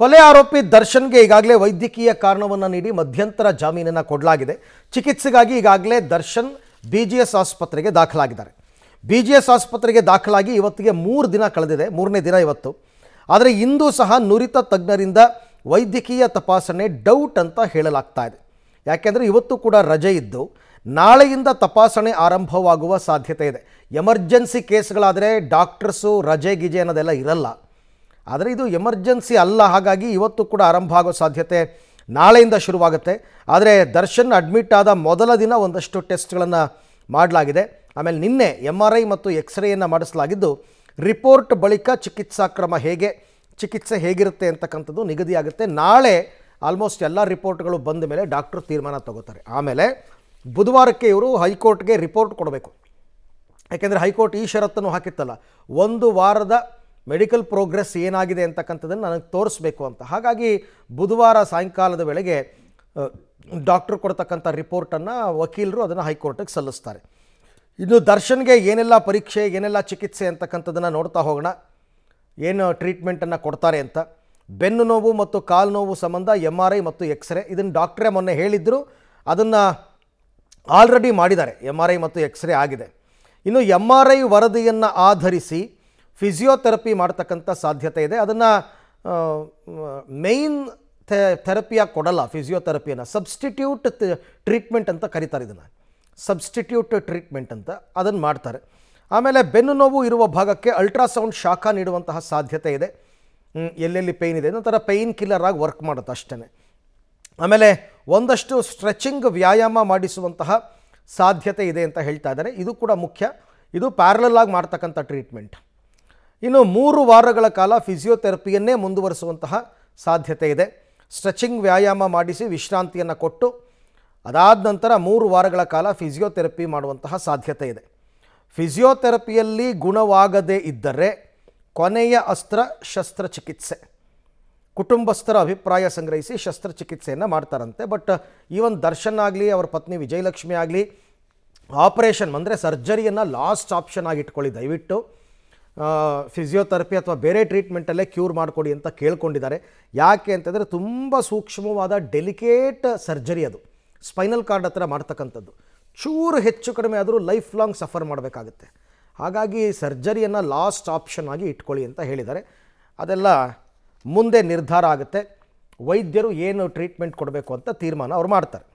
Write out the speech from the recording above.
ಕೊಲೆ ಆರೋಪಿ ದರ್ಶನ್ಗೆ ಈಗಾಗಲೇ ವೈದ್ಯಕೀಯ ಕಾರಣವನ್ನು ನೀಡಿ ಮಧ್ಯಂತರ ಜಾಮೀನನ್ನು ಕೊಡಲಾಗಿದೆ ಚಿಕಿತ್ಸೆಗಾಗಿ ಈಗಾಗಲೇ ದರ್ಶನ್ ಬಿ ಜಿ ಎಸ್ ಆಸ್ಪತ್ರೆಗೆ ದಾಖಲಾಗಿದ್ದಾರೆ ಬಿ ಜಿ ಎಸ್ ಆಸ್ಪತ್ರೆಗೆ ದಾಖಲಾಗಿ ಇವತ್ತಿಗೆ ಮೂರು ದಿನ ಕಳೆದಿದೆ ಮೂರನೇ ದಿನ ಇವತ್ತು ಆದರೆ ಇಂದು ಸಹ ನುರಿತ ತಜ್ಞರಿಂದ ವೈದ್ಯಕೀಯ ತಪಾಸಣೆ ಡೌಟ್ ಅಂತ ಹೇಳಲಾಗ್ತಾ ಇದೆ ಯಾಕೆಂದರೆ ಇವತ್ತು ಕೂಡ ರಜೆ ಇದ್ದು ನಾಳೆಯಿಂದ ತಪಾಸಣೆ ಆರಂಭವಾಗುವ ಸಾಧ್ಯತೆ ಇದೆ ಎಮರ್ಜೆನ್ಸಿ ಕೇಸ್ಗಳಾದರೆ ಡಾಕ್ಟರ್ಸು ರಜೆ ಗಿಜೆ ಅನ್ನೋದೆಲ್ಲ ಇರಲ್ಲ ಆದರೆ ಇದು ಎಮರ್ಜೆನ್ಸಿ ಅಲ್ಲ ಹಾಗಾಗಿ ಇವತ್ತು ಕೂಡ ಆರಂಭ ಆಗೋ ಸಾಧ್ಯತೆ ನಾಳೆಯಿಂದ ಶುರುವಾಗುತ್ತೆ ಆದರೆ ದರ್ಶನ್ ಅಡ್ಮಿಟ್ ಆದ ಮೊದಲ ದಿನ ಒಂದಷ್ಟು ಟೆಸ್ಟ್ಗಳನ್ನು ಮಾಡಲಾಗಿದೆ ಆಮೇಲೆ ನಿನ್ನೆ ಎಮ್ ಆರ್ ಐ ಮತ್ತು ಎಕ್ಸ್ರೇಯನ್ನು ಮಾಡಿಸಲಾಗಿದ್ದು ರಿಪೋರ್ಟ್ ಬಳಿಕ ಚಿಕಿತ್ಸಾ ಕ್ರಮ ಹೇಗೆ ಚಿಕಿತ್ಸೆ ಹೇಗಿರುತ್ತೆ ಅಂತಕ್ಕಂಥದ್ದು ನಿಗದಿಯಾಗುತ್ತೆ ನಾಳೆ ಆಲ್ಮೋಸ್ಟ್ ಎಲ್ಲ ರಿಪೋರ್ಟ್ಗಳು ಬಂದ ಮೇಲೆ ಡಾಕ್ಟ್ರು ತೀರ್ಮಾನ ತಗೋತಾರೆ ಆಮೇಲೆ ಬುಧವಾರಕ್ಕೆ ಇವರು ಹೈಕೋರ್ಟ್ಗೆ ರಿಪೋರ್ಟ್ ಕೊಡಬೇಕು ಯಾಕೆಂದರೆ ಹೈಕೋರ್ಟ್ ಈ ಷರತ್ತನ್ನು ಹಾಕಿತ್ತಲ್ಲ ಒಂದು ವಾರದ ಮೆಡಿಕಲ್ ಪ್ರೋಗ್ರೆಸ್ ಏನಾಗಿದೆ ಅಂತಕ್ಕಂಥದ್ದನ್ನು ನನಗೆ ತೋರಿಸ್ಬೇಕು ಅಂತ ಹಾಗಾಗಿ ಬುಧವಾರ ಸಾಯಂಕಾಲದ ವೇಳೆಗೆ ಡಾಕ್ಟ್ರು ಕೊಡ್ತಕ್ಕಂಥ ರಿಪೋರ್ಟನ್ನು ವಕೀಲರು ಅದನ್ನು ಹೈಕೋರ್ಟಿಗೆ ಸಲ್ಲಿಸ್ತಾರೆ ಇನ್ನು ದರ್ಶನ್ಗೆ ಏನೆಲ್ಲ ಪರೀಕ್ಷೆ ಏನೆಲ್ಲ ಚಿಕಿತ್ಸೆ ಅಂತಕ್ಕಂಥದ್ದನ್ನು ನೋಡ್ತಾ ಹೋಗೋಣ ಏನು ಟ್ರೀಟ್ಮೆಂಟನ್ನು ಕೊಡ್ತಾರೆ ಅಂತ ಬೆನ್ನು ನೋವು ಮತ್ತು ಕಾಲು ನೋವು ಸಂಬಂಧ ಎಮ್ ಆರ್ ಐ ಮತ್ತು ಎಕ್ಸ್ರೇ ಇದನ್ನು ಡಾಕ್ಟ್ರೇ ಮೊನ್ನೆ ಹೇಳಿದ್ದರು ಅದನ್ನು ಆಲ್ರೆಡಿ ಮಾಡಿದ್ದಾರೆ ಎಮ್ ಆರ್ ಐ ಮತ್ತು ಎಕ್ಸ್ರೇ ಆಗಿದೆ ಇನ್ನು ಎಮ್ ಆರ್ ಐ ವರದಿಯನ್ನು ಆಧರಿಸಿ ಫಿಸಿಯೋಥೆರಪಿ ಮಾಡ್ತಕ್ಕಂಥ ಸಾಧ್ಯತೆ ಇದೆ ಅದನ್ನು ಮೇಯ್ನ್ ಥೆರಪಿಯಾಗಿ ಕೊಡಲ್ಲ ಫಿಸಿಯೋಥೆರಪಿಯನ್ನು ಸಬ್ಸ್ಟಿಟ್ಯೂಟ್ ಟ್ರೀಟ್ಮೆಂಟ್ ಅಂತ ಕರೀತಾರೆ ಇದನ್ನು ಸಬ್ಸ್ಟಿಟ್ಯೂಟ್ ಟ್ರೀಟ್ಮೆಂಟ್ ಅಂತ ಅದನ್ನು ಮಾಡ್ತಾರೆ ಆಮೇಲೆ ಬೆನ್ನು ನೋವು ಇರುವ ಭಾಗಕ್ಕೆ ಅಲ್ಟ್ರಾಸೌಂಡ್ ಶಾಖ ನೀಡುವಂತಹ ಸಾಧ್ಯತೆ ಇದೆ ಎಲ್ಲೆಲ್ಲಿ ಪೇಯ್ನ್ ಇದೆ ನಂತರ ಪೇಯ್ನ್ ಕಿಲ್ಲರ್ ಆಗಿ ವರ್ಕ್ ಮಾಡುತ್ತೆ ಅಷ್ಟೇ ಆಮೇಲೆ ಒಂದಷ್ಟು ಸ್ಟ್ರೆಚಿಂಗ್ ವ್ಯಾಯಾಮ ಮಾಡಿಸುವಂತಹ ಸಾಧ್ಯತೆ ಇದೆ ಅಂತ ಹೇಳ್ತಾ ಇದ್ದಾರೆ ಇದು ಕೂಡ ಮುಖ್ಯ ಇದು ಪ್ಯಾರಲಲ್ ಆಗಿ ಮಾಡ್ತಕ್ಕಂಥ ಟ್ರೀಟ್ಮೆಂಟ್ ಇನ್ನು ಮೂರು ವಾರಗಳ ಕಾಲ ಫಿಸಿಯೋಥೆರಪಿಯನ್ನೇ ಮುಂದುವರಿಸುವಂತಹ ಸಾಧ್ಯತೆ ಇದೆ ಸ್ಟ್ರೆಚಿಂಗ್ ವ್ಯಾಯಾಮ ಮಾಡಿಸಿ ವಿಶ್ರಾಂತಿಯನ್ನು ಕೊಟ್ಟು ಅದಾದ ನಂತರ ಮೂರು ವಾರಗಳ ಕಾಲ ಫಿಸಿಯೋಥೆರಪಿ ಮಾಡುವಂತಹ ಸಾಧ್ಯತೆ ಇದೆ ಫಿಸಿಯೋಥೆರಪಿಯಲ್ಲಿ ಗುಣವಾಗದೇ ಇದ್ದರೆ ಕೊನೆಯ ಅಸ್ತ್ರ ಶಸ್ತ್ರಚಿಕಿತ್ಸೆ ಕುಟುಂಬಸ್ಥರ ಅಭಿಪ್ರಾಯ ಸಂಗ್ರಹಿಸಿ ಶಸ್ತ್ರಚಿಕಿತ್ಸೆಯನ್ನು ಮಾಡ್ತಾರಂತೆ ಬಟ್ ಈವನ್ ದರ್ಶನ್ ಆಗಲಿ ಅವರ ಪತ್ನಿ ವಿಜಯಲಕ್ಷ್ಮಿ ಆಗಲಿ ಆಪರೇಷನ್ ಅಂದರೆ ಸರ್ಜರಿಯನ್ನು ಲಾಸ್ಟ್ ಆಪ್ಷನ್ ಆಗಿಟ್ಕೊಳ್ಳಿ ದಯವಿಟ್ಟು ಫಿಸಿಯೋಥೆರಪಿ ಅಥವಾ ಬೇರೆ ಟ್ರೀಟ್ಮೆಂಟಲ್ಲೇ ಕ್ಯೂರ್ ಮಾಡಿಕೊಡಿ ಅಂತ ಕೇಳ್ಕೊಂಡಿದ್ದಾರೆ ಯಾಕೆ ಅಂತಂದರೆ ತುಂಬ ಸೂಕ್ಷ್ಮವಾದ ಡೆಲಿಕೇಟ್ ಸರ್ಜರಿ ಅದು ಸ್ಪೈನಲ್ ಕಾರ್ಡ್ ಹತ್ರ ಮಾಡ್ತಕ್ಕಂಥದ್ದು ಚೂರು ಹೆಚ್ಚು ಕಡಿಮೆ ಆದರೂ ಲೈಫ್ ಲಾಂಗ್ ಸಫರ್ ಮಾಡಬೇಕಾಗುತ್ತೆ ಹಾಗಾಗಿ ಸರ್ಜರಿಯನ್ನು ಲಾಸ್ಟ್ ಆಪ್ಷನ್ ಆಗಿ ಇಟ್ಕೊಳ್ಳಿ ಅಂತ ಹೇಳಿದ್ದಾರೆ ಅದೆಲ್ಲ ಮುಂದೆ ನಿರ್ಧಾರ ಆಗುತ್ತೆ ವೈದ್ಯರು ಏನು ಟ್ರೀಟ್ಮೆಂಟ್ ಕೊಡಬೇಕು ಅಂತ ತೀರ್ಮಾನ ಅವ್ರು ಮಾಡ್ತಾರೆ